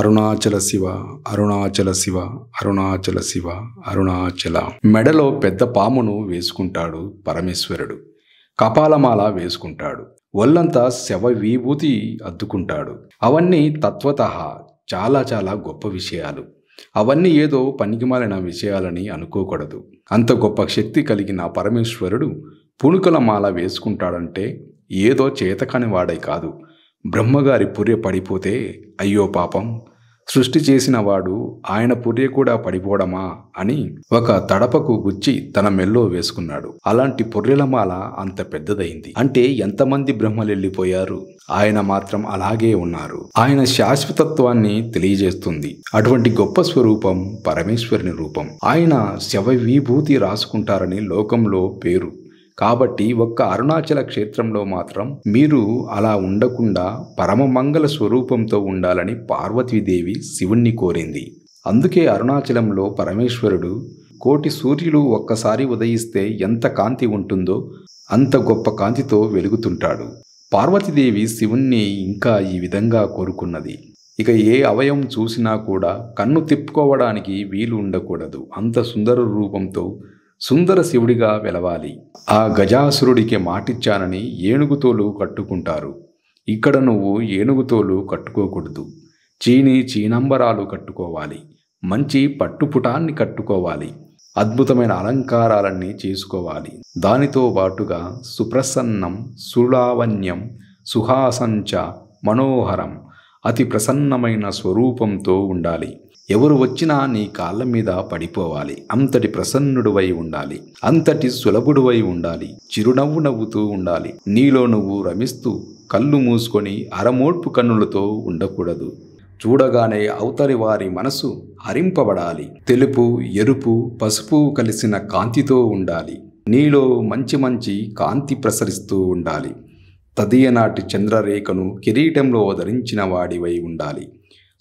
అరుణాచల శివ అరుణాచల శివ అరుణాచల శివ అరుణాచల మెడలో పెద్ద పామును వేసుకుంటాడు పరమేశ్వరుడు కపాలమాల వేసుకుంటాడు ఒళ్ళంతా శవ విభూతి అద్దుకుంటాడు అవన్నీ తత్వత చాలా చాలా గొప్ప విషయాలు అవన్నీ ఏదో పనికిమాలిన విషయాలని అనుకోకూడదు అంత గొప్ప శక్తి కలిగిన పరమేశ్వరుడు పుణుకల మాల వేసుకుంటాడంటే ఏదో చేతకాని కాదు బ్రహ్మగారి పుర్య పడిపోతే అయ్యో పాపం సృష్టి చేసిన వాడు ఆయన పుర్య కూడా పడిపోవడమా అని ఒక తడపకు గుచ్చి తన మెల్లో వేసుకున్నాడు అలాంటి పుర్రెలమాల అంత పెద్దదైంది అంటే ఎంతమంది బ్రహ్మలెళ్ళిపోయారు ఆయన మాత్రం అలాగే ఉన్నారు ఆయన శాశ్వతత్వాన్ని తెలియజేస్తుంది అటువంటి గొప్ప స్వరూపం పరమేశ్వరుని రూపం ఆయన శవ విభూతి రాసుకుంటారని లోకంలో పేరు కాబట్టి ఒక్క అరుణాచల క్షేత్రంలో మాత్రం మీరు అలా ఉండకుండా పరమమంగళ స్వరూపంతో ఉండాలని పార్వతీదేవి శివుణ్ణి కోరింది అందుకే అరుణాచలంలో పరమేశ్వరుడు కోటి సూర్యులు ఒక్కసారి ఉదయిస్తే ఎంత కాంతి ఉంటుందో అంత గొప్ప కాంతితో వెలుగుతుంటాడు పార్వతీదేవి శివుణ్ణి ఇంకా ఈ విధంగా కోరుకున్నది ఇక ఏ అవయం చూసినా కూడా కన్ను తిప్పుకోవడానికి వీలు ఉండకూడదు అంత సుందర రూపంతో సుందర శివుడిగా వెలవాలి ఆ గజాసురుడికి మాటిచ్చానని ఏనుగుతోలు కట్టుకుంటారు ఇక్కడ నువ్వు ఏనుగుతోలు కట్టుకోకూడదు చీని చీనంబరాలు కట్టుకోవాలి మంచి పట్టుపుటాన్ని కట్టుకోవాలి అద్భుతమైన అలంకారాలన్నీ చేసుకోవాలి దానితో పాటుగా సుప్రసన్నం సులావణ్యం సుహాసంచ మనోహరం అతి ప్రసన్నమైన స్వరూపంతో ఉండాలి ఎవరు వచ్చినా నీ కాళ్ళ మీద పడిపోవాలి అంతటి ప్రసన్నుడువై ఉండాలి అంతటి సులభుడువై ఉండాలి చిరునవ్వు నవ్వుతూ ఉండాలి నీలో నువ్వు రమిస్తూ కళ్ళు మూసుకొని అరమోడ్పు కన్నులతో ఉండకూడదు చూడగానే అవతలి వారి మనసు హరింపబడాలి తెలుపు ఎరుపు పసుపు కలిసిన కాంతితో ఉండాలి నీలో మంచి మంచి కాంతి ప్రసరిస్తూ ఉండాలి తదియనాటి చంద్రరేఖను కిరీటంలో ధరించిన వాడివై ఉండాలి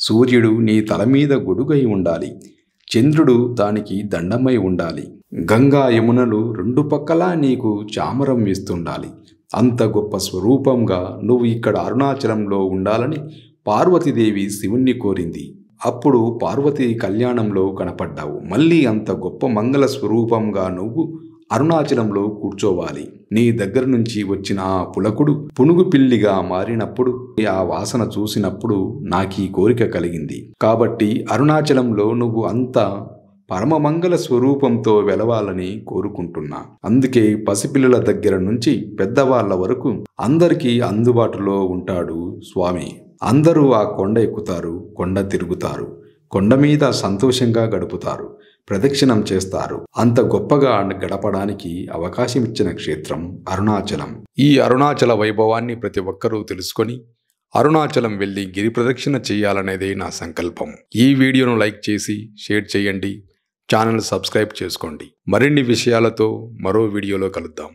సూర్యుడు నీ తల మీద గొడుగై ఉండాలి చంద్రుడు దానికి దండమై ఉండాలి గంగా యమునలు రెండు పక్కలా నీకు చామరం వేస్తుండాలి అంత గొప్ప స్వరూపంగా నువ్వు ఇక్కడ అరుణాచలంలో ఉండాలని పార్వతీదేవి శివుణ్ణి కోరింది అప్పుడు పార్వతి కళ్యాణంలో కనపడ్డావు మళ్ళీ అంత గొప్ప మంగళ స్వరూపంగా నువ్వు అరుణాచలంలో కూర్చోవాలి నీ దగ్గర నుంచి వచ్చిన ఆ పులకుడు పునుగు పిల్లిగా మారినప్పుడు ఆ వాసన చూసినప్పుడు నాకీ కోరిక కలిగింది కాబట్టి అరుణాచలంలో నువ్వు అంతా పరమమంగళ స్వరూపంతో వెలవాలని కోరుకుంటున్నా అందుకే పసిపిల్లల దగ్గర నుంచి పెద్దవాళ్ల వరకు అందరికీ అందుబాటులో ఉంటాడు స్వామి అందరూ ఆ కొండ ఎక్కుతారు కొండ తిరుగుతారు కొండ మీద సంతోషంగా గడుపుతారు ప్రదక్షిణం చేస్తారు అంత గొప్పగా గడపడానికి అవకాశం ఇచ్చిన క్షేత్రం అరుణాచలం ఈ అరుణాచల వైభవాన్ని ప్రతి ఒక్కరూ తెలుసుకొని అరుణాచలం వెళ్ళి గిరి ప్రదక్షిణ చేయాలనేదే నా సంకల్పం ఈ వీడియోను లైక్ చేసి షేర్ చేయండి ఛానల్ సబ్స్క్రైబ్ చేసుకోండి మరిన్ని విషయాలతో మరో వీడియోలో కలుద్దాం